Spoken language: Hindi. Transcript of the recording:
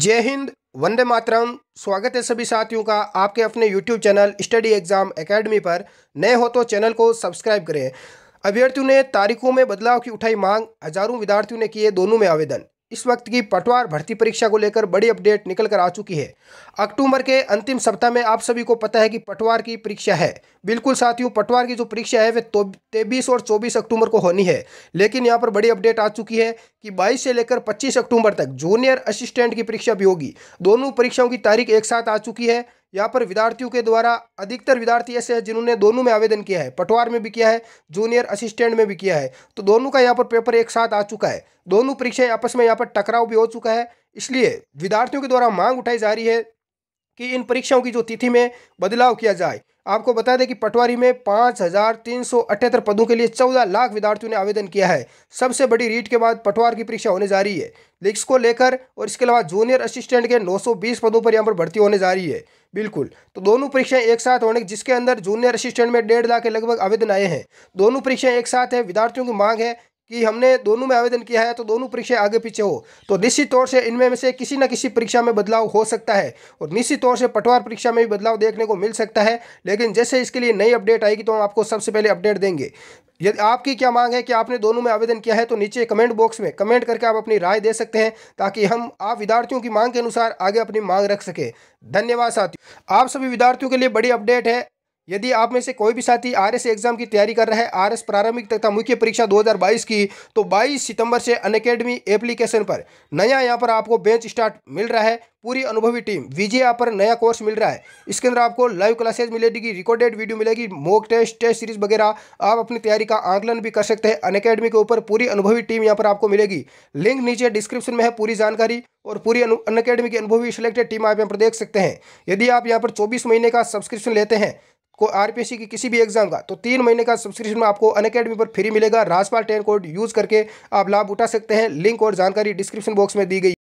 जय हिंद वंदे मातरम स्वागत है सभी साथियों का आपके अपने YouTube channel study exam academy पर नए हो तो चैनल को सब्सक्राइब करें अभ्यर्थियों ने तारीखों में बदलाव की उठाई मांग हजारों विद्यार्थियों ने किए दोनों में आवेदन इस वक्त की पटवार भर्ती परीक्षा को लेकर बड़ी अपडेट निकल कर आ चुकी है अक्टूबर के अंतिम सप्ताह में आप सभी को पता है कि पटवार की परीक्षा है बिल्कुल साथियों पटवार की जो परीक्षा है वे तो तेबीस और चौबीस अक्टूबर को होनी है लेकिन यहाँ पर बड़ी अपडेट आ चुकी है कि बाईस से लेकर पच्चीस अक्टूबर तक जूनियर असिस्टेंट की परीक्षा भी होगी दोनों परीक्षाओं की तारीख एक साथ आ चुकी है यहाँ पर विद्यार्थियों के द्वारा अधिकतर विद्यार्थी ऐसे हैं जिन्होंने दोनों में आवेदन किया है पटवार में भी किया है जूनियर असिस्टेंट में भी किया है तो दोनों का यहाँ पर पेपर एक साथ आ चुका है दोनों परीक्षाएं आपस में यहाँ पर टकराव भी हो चुका है इसलिए विद्यार्थियों के द्वारा मांग उठाई जा रही है कि इन परीक्षाओं की जो तिथि में बदलाव किया जाए आपको बता दें कि पटवारी में पाँच हज़ार तीन सौ अठहत्तर पदों के लिए चौदह लाख विद्यार्थियों ने आवेदन किया है सबसे बड़ी रीट के बाद पटवार की परीक्षा होने जा रही है लिक्स को लेकर और इसके अलावा जूनियर असिस्टेंट के 920 पदों पर यहाँ पर भर्ती होने जा रही है बिल्कुल तो दोनों परीक्षाएं एक साथ होने जिसके अंदर जूनियर असिस्टेंट में डेढ़ लाख के लगभग आवेदन आए हैं दोनों परीक्षाएं एक साथ है विद्यार्थियों की मांग है कि हमने दोनों में आवेदन किया है तो दोनों परीक्षाएं आगे पीछे हो तो निश्चित तौर से इनमें में से किसी न किसी परीक्षा में बदलाव हो सकता है और निश्चित तौर से पटवार परीक्षा में भी बदलाव देखने को मिल सकता है लेकिन जैसे इसके लिए नई अपडेट आएगी तो हम आपको सबसे पहले अपडेट देंगे यदि आपकी क्या मांग है कि आपने दोनों में आवेदन किया है तो नीचे कमेंट बॉक्स में कमेंट करके आप अपनी राय दे सकते हैं ताकि हम आप विद्यार्थियों की मांग के अनुसार आगे अपनी मांग रख सकें धन्यवाद साथियों आप सभी विद्यार्थियों के लिए बड़ी अपडेट है यदि आप में से कोई भी साथी आरएस एग्जाम की तैयारी कर रहा है आरएस प्रारंभिक तथा मुख्य परीक्षा 2022 की तो 22 सितंबर से अनकेडमी एप्लीकेशन पर नया यहां पर आपको बेंच स्टार्ट मिल रहा है पूरी अनुभवी टीम विजय यहाँ पर नया कोर्स मिल रहा है इसके अंदर आपको लाइव क्लासेज मिलेगी रिकॉर्डेड वीडियो मिलेगी मॉक टेस्ट टेस्ट सीरीज वगैरह आप अपनी तैयारी का आंकलन भी कर सकते हैं अनकेडमी के ऊपर पूरी अनुभवी टीम यहाँ पर आपको मिलेगी लिंक नीचे डिस्क्रिप्शन में है पूरी जानकारी और पूरी अन अकेडमी की अनुभवी सिलेक्टेड टीम आप यहाँ पर देख सकते हैं यदि आप यहाँ पर चौबीस महीने का सब्सक्रिप्शन लेते हैं को आरपीएससी की किसी भी एग्जाम का तो तीन महीने का सब्सक्रिप्शन आपको अन अकेडमी पर फ्री मिलेगा राजपाल टेन कोड यूज़ करके आप लाभ उठा सकते हैं लिंक और जानकारी डिस्क्रिप्शन बॉक्स में दी गई